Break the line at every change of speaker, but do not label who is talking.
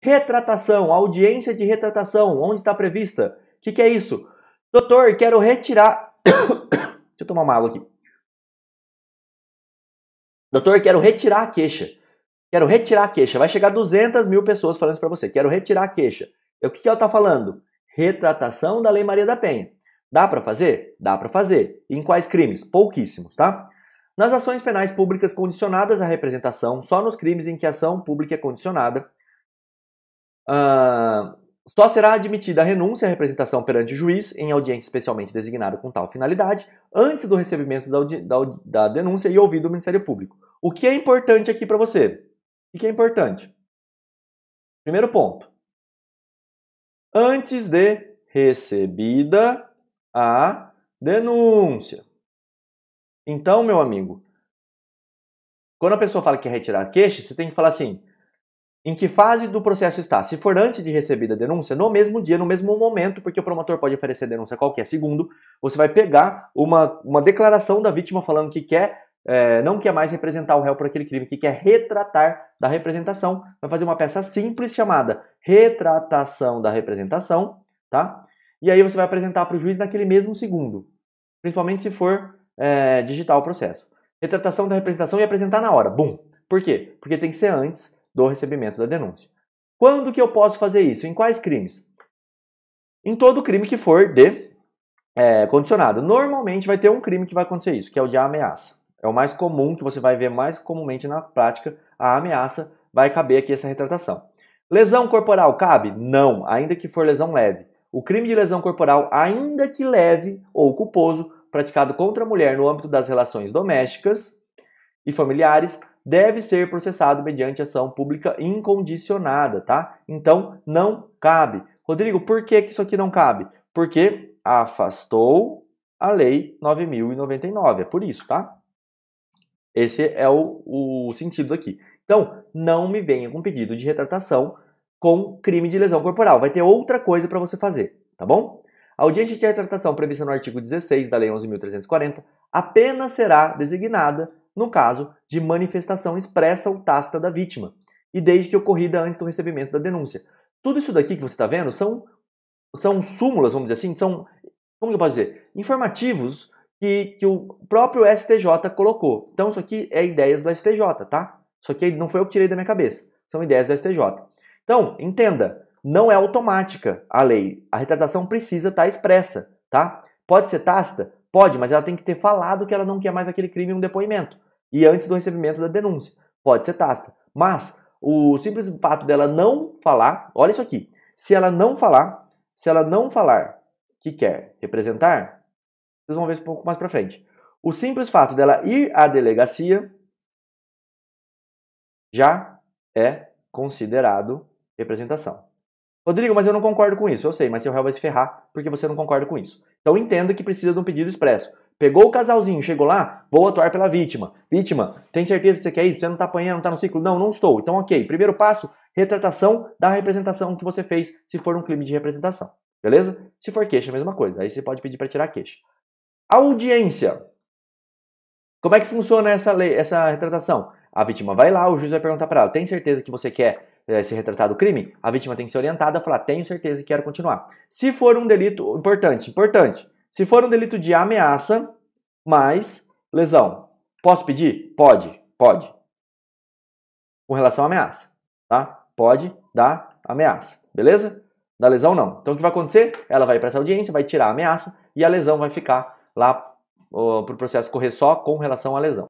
Retratação, audiência de retratação, onde está prevista? O que, que, é isso? Doutor, quero retirar. Deixa eu tomar uma água aqui. Doutor, quero retirar a queixa. Quero retirar a queixa. Vai chegar 200 mil pessoas falando isso para você. Quero retirar a queixa. E o que, que ela está falando? Retratação da Lei Maria da Penha. Dá para fazer? Dá para fazer. em quais crimes? Pouquíssimos, tá? Nas ações penais públicas condicionadas à representação, só nos crimes em que a ação pública é condicionada, ah, só será admitida a renúncia à representação perante o juiz em audiência especialmente designada com tal finalidade, antes do recebimento da, da, da denúncia e ouvido do Ministério Público. O que é importante aqui para você? O que é importante? Primeiro ponto. Antes de recebida a denúncia. Então, meu amigo, quando a pessoa fala que quer retirar queixa, você tem que falar assim: em que fase do processo está. Se for antes de receber a denúncia, no mesmo dia, no mesmo momento, porque o promotor pode oferecer a denúncia a qualquer segundo, você vai pegar uma, uma declaração da vítima falando que quer, é, não quer mais representar o réu por aquele crime, que quer retratar da representação, vai fazer uma peça simples chamada retratação da representação, tá? E aí você vai apresentar para o juiz naquele mesmo segundo, principalmente se for é, eh, digital o processo. Retratação da representação e apresentar na hora, bum. Por quê? Porque tem que ser antes do recebimento da denúncia. Quando que eu posso fazer isso? Em quais crimes? Em todo crime que for de é, condicionado. Normalmente vai ter um crime que vai acontecer isso, que é o de ameaça. É o mais comum que você vai ver mais comumente na prática. A ameaça vai caber aqui essa retratação. Lesão corporal cabe? Não, ainda que for lesão leve. O crime de lesão corporal, ainda que leve ou culposo, praticado contra a mulher no âmbito das relações domésticas e familiares, deve ser processado mediante ação pública incondicionada, tá? Então, não cabe. Rodrigo, por que, que isso aqui não cabe? Porque afastou a Lei 9099, é por isso, tá? Esse é o, o sentido aqui. Então, não me venha com pedido de retratação com crime de lesão corporal. Vai ter outra coisa para você fazer, tá bom? A audiência de retratação prevista no artigo 16 da Lei 11.340 apenas será designada no caso de manifestação expressa ou tácita da vítima, e desde que ocorrida antes do recebimento da denúncia. Tudo isso daqui que você está vendo são, são súmulas, vamos dizer assim, são, como eu posso dizer, informativos que, que o próprio STJ colocou. Então isso aqui é ideias do STJ, tá? Isso aqui não foi eu que tirei da minha cabeça, são ideias do STJ. Então, entenda, não é automática a lei. A retratação precisa estar tá expressa, tá? Pode ser tácita? Pode, mas ela tem que ter falado que ela não quer mais aquele crime em um depoimento e antes do recebimento da denúncia. Pode ser tácita. Mas o simples fato dela não falar, olha isso aqui. Se ela não falar, se ela não falar que quer representar, vocês vão ver isso um pouco mais para frente. O simples fato dela ir à delegacia já é considerado representação. Rodrigo, mas eu não concordo com isso. Eu sei, mas seu réu vai se ferrar porque você não concorda com isso. Então entenda que precisa de um pedido expresso. Pegou o casalzinho, chegou lá, vou atuar pela vítima. Vítima, tem certeza que você quer isso? Você não está apanhando, não está no ciclo? Não, não estou. Então, ok. Primeiro passo, retratação da representação que você fez, se for um crime de representação. Beleza? Se for queixa, é a mesma coisa. Aí você pode pedir para tirar a queixa. Audiência. Como é que funciona essa lei, essa retratação? A vítima vai lá, o juiz vai perguntar para ela: tem certeza que você quer é, ser retratado o crime? A vítima tem que ser orientada a falar: tenho certeza que quero continuar. Se for um delito importante, importante, se for um delito de ameaça, mais lesão. Posso pedir? Pode, pode. Com relação à ameaça, tá? Pode dar ameaça, beleza? Da lesão, não. Então, o que vai acontecer? Ela vai para essa audiência, vai tirar a ameaça e a lesão vai ficar lá para o processo correr só com relação à lesão.